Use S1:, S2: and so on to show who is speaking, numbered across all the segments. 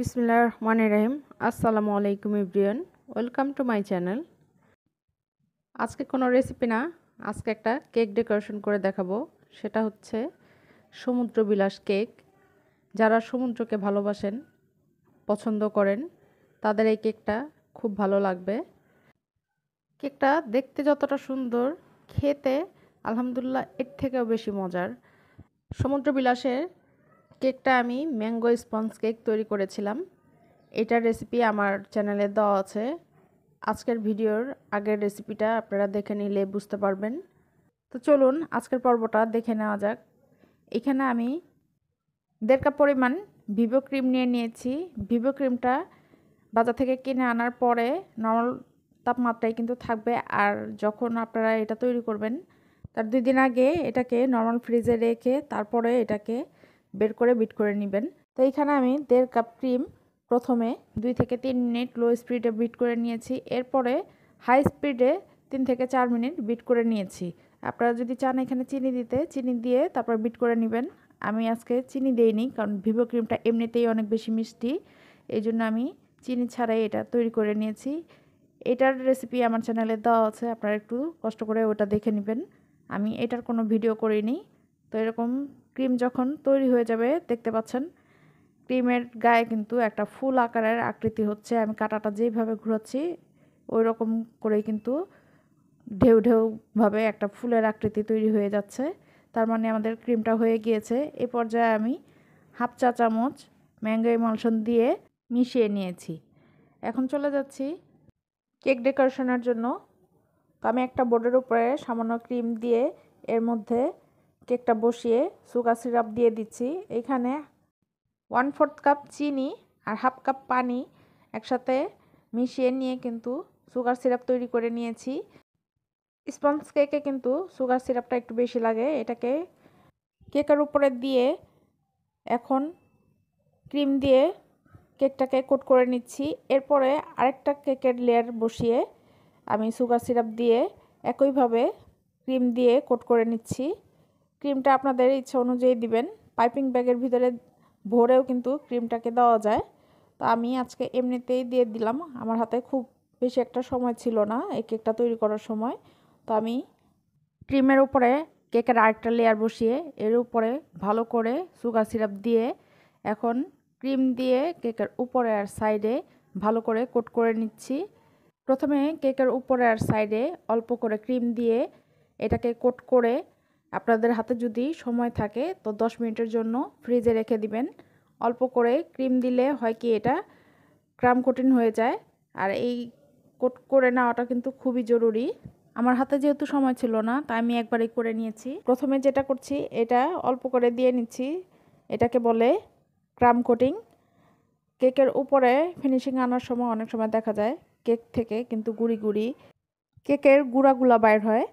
S1: বিসমিল্লা রহমান রাহিম আসসালামু আলাইকুম ইব্রিয়ান ওয়েলকাম টু মাই চ্যানেল আজকে কোনো রেসিপি না আজকে একটা কেক ডেকোরেশন করে দেখাবো সেটা হচ্ছে সমুদ্র বিলাস কেক যারা সমুদ্রকে ভালোবাসেন পছন্দ করেন তাদের এই কেকটা খুব ভালো লাগবে কেকটা দেখতে যতটা সুন্দর খেতে আলহামদুলিল্লাহ এর থেকেও বেশি মজার সমুদ্র বিলাসের কেকটা আমি ম্যাঙ্গো স্পঞ্জ কেক তৈরি করেছিলাম এটার রেসিপি আমার চ্যানেলে দেওয়া আছে আজকের ভিডিওর আগের রেসিপিটা আপনারা দেখে নিলে বুঝতে পারবেন তো চলুন আজকের পর্বটা দেখে নেওয়া যাক এখানে আমি দেড় কাপ পরিমাণ ভিভো ক্রিম নিয়ে নিয়েছি ভিভো ক্রিমটা বাজার থেকে কিনে আনার পরে নর্মাল তাপমাত্রায় কিন্তু থাকবে আর যখন আপনারা এটা তৈরি করবেন তার দুই দিন আগে এটাকে নর্মাল ফ্রিজে রেখে তারপরে এটাকে বের করে বিট করে নেবেন তো এইখানে আমি দেড় কাপ ক্রিম প্রথমে দুই থেকে তিন মিনিট লো স্পিডে বিট করে নিয়েছি এরপরে হাই স্পিডে তিন থেকে চার মিনিট বিট করে নিয়েছি আপনারা যদি চান এখানে চিনি দিতে চিনি দিয়ে তারপর বিট করে নেবেন আমি আজকে চিনি দিইনি কারণ ভিভো ক্রিমটা এমনিতেই অনেক বেশি মিষ্টি এই জন্য আমি চিনি ছাড়াই এটা তৈরি করে নিয়েছি এটার রেসিপি আমার চ্যানেলে দেওয়া আছে আপনারা একটু কষ্ট করে ওটা দেখে নেবেন আমি এটার কোনো ভিডিও করিনি তো এরকম ক্রিম যখন তৈরি হয়ে যাবে দেখতে পাচ্ছেন ক্রিমের গায়ে কিন্তু একটা ফুল আকারের আকৃতি হচ্ছে আমি কাঁটাটা যেইভাবে ঘুরাচ্ছি ওই রকম করেই কিন্তু ঢেউ ঢেউভাবে একটা ফুলের আকৃতি তৈরি হয়ে যাচ্ছে তার মানে আমাদের ক্রিমটা হয়ে গিয়েছে এ পর্যায়ে আমি হাফ চা চামচ ম্যাঙ্গো ইমালশন দিয়ে মিশিয়ে নিয়েছি এখন চলে যাচ্ছি কেক ডেকোরেশনের জন্য আমি একটা বোর্ডের উপরে সামান্য ক্রিম দিয়ে এর মধ্যে কেকটা বসিয়ে সুগার সিরাপ দিয়ে দিচ্ছি এখানে ওয়ান ফোর্থ কাপ চিনি আর হাফ কাপ পানি একসাথে মিশিয়ে নিয়ে কিন্তু সুগার সিরাপ তৈরি করে নিয়েছি স্পঞ্জ কেকে কিন্তু সুগার সিরাপটা একটু বেশি লাগে এটাকে কেকের উপরে দিয়ে এখন ক্রিম দিয়ে কেকটাকে কোট করে নিচ্ছি এরপরে আরেকটা কেকের লেয়ার বসিয়ে আমি সুগার সিরাপ দিয়ে একইভাবে ক্রিম দিয়ে কোট করে নিচ্ছি ক্রিমটা আপনাদের ইচ্ছা অনুযায়ী দিবেন পাইপিং ব্যাগের ভিতরে ভরেও কিন্তু ক্রিমটাকে দেওয়া যায় তো আমি আজকে এমনিতেই দিয়ে দিলাম আমার হাতে খুব বেশি একটা সময় ছিল না এই কেকটা তৈরি করার সময় তো আমি ক্রিমের উপরে কেকের আরেকটা লেয়ার বসিয়ে এর উপরে ভালো করে সুগার সিরাপ দিয়ে এখন ক্রিম দিয়ে কেকের উপরে আর সাইডে ভালো করে কোট করে নিচ্ছি প্রথমে কেকের উপরে আর সাইডে অল্প করে ক্রিম দিয়ে এটাকে কোট করে আপনাদের হাতে যদি সময় থাকে তো 10 মিনিটের জন্য ফ্রিজে রেখে দিবেন অল্প করে ক্রিম দিলে হয় কি এটা ক্রাম কঠিন হয়ে যায় আর এই কোট করে নেওয়াটা কিন্তু খুবই জরুরি আমার হাতে যেহেতু সময় ছিল না তাই আমি একবারই করে নিয়েছি প্রথমে যেটা করছি এটা অল্প করে দিয়ে নিচ্ছি এটাকে বলে ক্রাম কোটিং কেকের উপরে ফিনিশিং আনার সময় অনেক সময় দেখা যায় কেক থেকে কিন্তু গুড়ি গুড়ি কেকের গুঁড়াগুলা বাইর হয়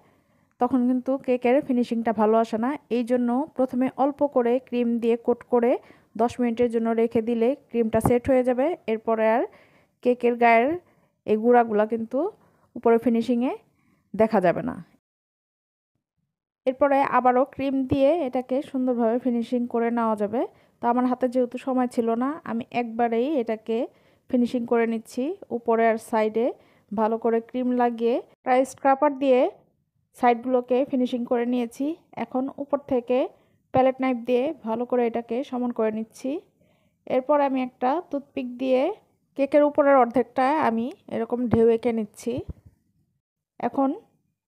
S1: তখন কিন্তু কেকের ফিনিশিংটা ভালো আসে না এই জন্য প্রথমে অল্প করে ক্রিম দিয়ে কোট করে দশ মিনিটের জন্য রেখে দিলে ক্রিমটা সেট হয়ে যাবে এরপরে আর কেকের গায়ের এই গুঁড়াগুলো কিন্তু উপরে ফিনিশিংয়ে দেখা যাবে না এরপরে আবারও ক্রিম দিয়ে এটাকে সুন্দরভাবে ফিনিশিং করে নেওয়া যাবে তো আমার হাতে যেহেতু সময় ছিল না আমি একবারেই এটাকে ফিনিশিং করে নিচ্ছি উপরে আর সাইডে ভালো করে ক্রিম লাগিয়ে প্রায় স্ক্রাপার দিয়ে সাইডগুলোকে ফিনিশিং করে নিয়েছি এখন উপর থেকে প্যালেট নাইফ দিয়ে ভালো করে এটাকে সমান করে নিচ্ছি এরপর আমি একটা টুথপিক দিয়ে কেকের উপরের অর্ধেকটা আমি এরকম ঢেউ এঁকে নিচ্ছি এখন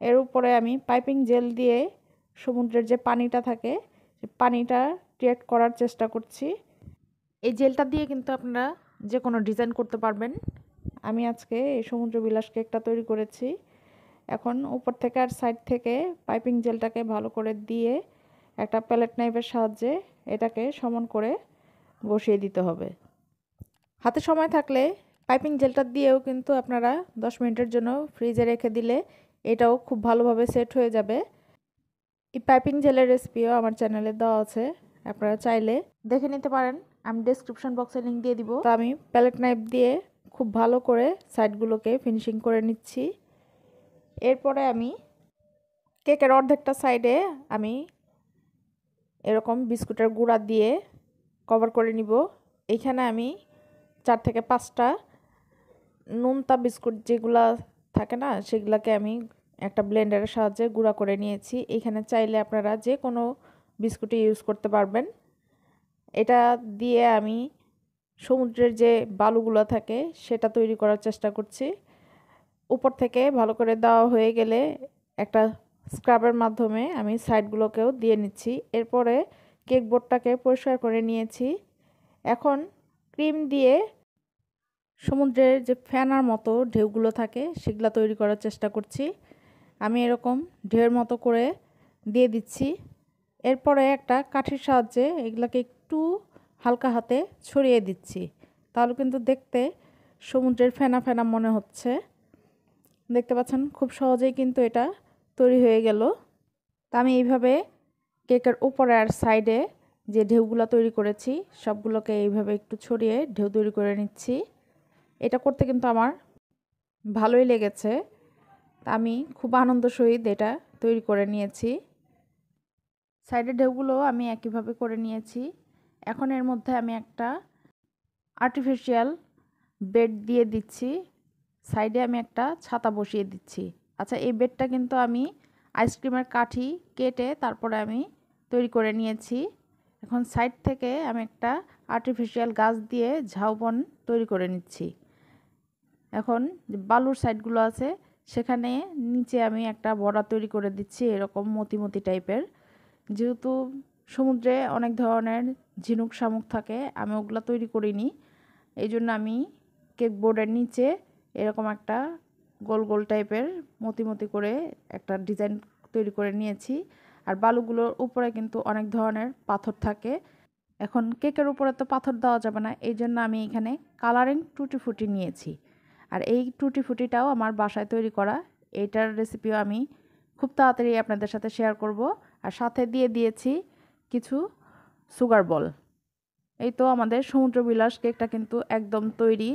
S1: এর উপরে আমি পাইপিং জেল দিয়ে সমুদ্রের যে পানিটা থাকে পানিটা ক্রিয়েট করার চেষ্টা করছি এই জেলটা দিয়ে কিন্তু আপনারা যে কোনো ডিজাইন করতে পারবেন আমি আজকে এই সমুদ্র বিলাস কেকটা তৈরি করেছি এখন উপর থেকে আর সাইড থেকে পাইপিং জেলটাকে ভালো করে দিয়ে একটা প্যালেট নাইফের সাহায্যে এটাকে সমান করে বসিয়ে দিতে হবে হাতে সময় থাকলে পাইপিং জেলটা দিয়েও কিন্তু আপনারা 10 মিনিটের জন্য ফ্রিজে রেখে দিলে এটাও খুব ভালোভাবে সেট হয়ে যাবে এই পাইপিং জেলের রেসিপিও আমার চ্যানেলে দেওয়া আছে আপনারা চাইলে দেখে নিতে পারেন আমি ডেসক্রিপশন বক্সে লিঙ্ক দিয়ে দিব তো আমি প্যালেট নাইফ দিয়ে খুব ভালো করে সাইডগুলোকে ফিনিশিং করে নিচ্ছি এরপরে আমি কেকের অর্ধেকটা সাইডে আমি এরকম বিস্কুটের গুঁড়া দিয়ে কভার করে নিব এখানে আমি চার থেকে পাঁচটা নুনতা বিস্কুট যেগুলা থাকে না সেগুলোকে আমি একটা ব্লেন্ডারের সাহায্যে গুঁড়া করে নিয়েছি এখানে চাইলে আপনারা যে কোনো বিস্কুটই ইউজ করতে পারবেন এটা দিয়ে আমি সমুদ্রের যে বালুগুলো থাকে সেটা তৈরি করার চেষ্টা করছি উপর থেকে ভালো করে দেওয়া হয়ে গেলে একটা স্ক্রাবের মাধ্যমে আমি সাইডগুলোকেও দিয়ে নিচ্ছি এরপরে কেক বোর্ডটাকে পরিষ্কার করে নিয়েছি এখন ক্রিম দিয়ে সমুদ্রের যে ফ্যানার মতো ঢেউগুলো থাকে সেগুলো তৈরি করার চেষ্টা করছি আমি এরকম ঢেউয়ের মতো করে দিয়ে দিচ্ছি এরপরে একটা কাঠির সাহায্যে এগুলাকে একটু হালকা হাতে ছড়িয়ে দিচ্ছি তাহলে কিন্তু দেখতে সমুদ্রের ফেনা ফেনা মনে হচ্ছে দেখতে পাচ্ছেন খুব সহজেই কিন্তু এটা তৈরি হয়ে গেল তা আমি এইভাবে কেকের উপরে আর সাইডে যে ঢেউগুলো তৈরি করেছি সবগুলোকে এইভাবে একটু ছড়িয়ে ঢেউ তৈরি করে নিচ্ছি এটা করতে কিন্তু আমার ভালোই লেগেছে তা আমি খুব আনন্দ সহিত এটা তৈরি করে নিয়েছি সাইডের ঢেউগুলো আমি একইভাবে করে নিয়েছি এখন এর মধ্যে আমি একটা আর্টিফিশিয়াল বেড দিয়ে দিচ্ছি সাইডে আমি একটা ছাতা বসিয়ে দিচ্ছি আচ্ছা এই বেডটা কিন্তু আমি আইসক্রিমের কাঠি কেটে তারপরে আমি তৈরি করে নিয়েছি এখন সাইড থেকে আমি একটা আর্টিফিশিয়াল গাছ দিয়ে ঝাউবন তৈরি করে নিচ্ছি এখন বালুর সাইডগুলো আছে সেখানে নিচে আমি একটা বড়া তৈরি করে দিচ্ছি এরকম মতিমতি টাইপের যেহেতু সমুদ্রে অনেক ধরনের ঝিনুক শামুক থাকে আমি ওগুলো তৈরি করিনি এই জন্য আমি কেক বোর্ডের নিচে এরকম একটা গোল গোল টাইপের মতি মতি করে একটা ডিজাইন তৈরি করে নিয়েছি আর বালুগুলোর উপরে কিন্তু অনেক ধরনের পাথর থাকে এখন কেকের উপরে তো পাথর দেওয়া যাবে না এই জন্য আমি এখানে কালারিং টুটি ফুটি নিয়েছি আর এই টুটি ফুটিটাও আমার বাসায় তৈরি করা এইটার রেসিপিও আমি খুব তাড়াতাড়ি আপনাদের সাথে শেয়ার করব আর সাথে দিয়ে দিয়েছি কিছু সুগার বল এই তো আমাদের সমুদ্র বিলাস কেকটা কিন্তু একদম তৈরি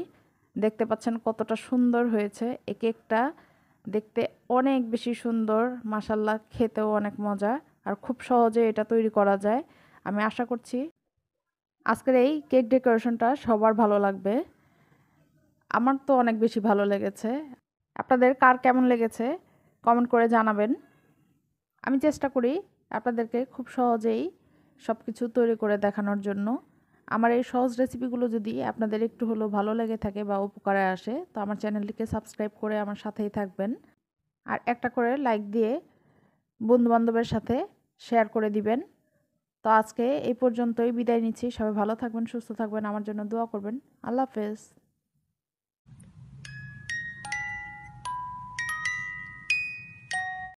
S1: দেখতে পাচ্ছেন কতটা সুন্দর হয়েছে এই কেকটা দেখতে অনেক বেশি সুন্দর মাসাল্লা খেতেও অনেক মজা আর খুব সহজে এটা তৈরি করা যায় আমি আশা করছি আজকের এই কেক ডেকোরেশনটা সবার ভালো লাগবে আমার তো অনেক বেশি ভালো লেগেছে আপনাদের কার কেমন লেগেছে কমেন্ট করে জানাবেন আমি চেষ্টা করি আপনাদেরকে খুব সহজেই সব কিছু তৈরি করে দেখানোর জন্য আমার এই সহজ রেসিপিগুলো যদি আপনাদের একটু হলেও ভালো লেগে থাকে বা উপকারে আসে তো আমার চ্যানেলটিকে সাবস্ক্রাইব করে আমার সাথেই থাকবেন আর একটা করে লাইক দিয়ে বন্ধুবান্ধবের সাথে শেয়ার করে দিবেন তো আজকে এই পর্যন্তই বিদায় নিচ্ছি সবাই ভালো থাকবেন সুস্থ থাকবেন আমার জন্য দোয়া করবেন আল্লাহ হাফেজ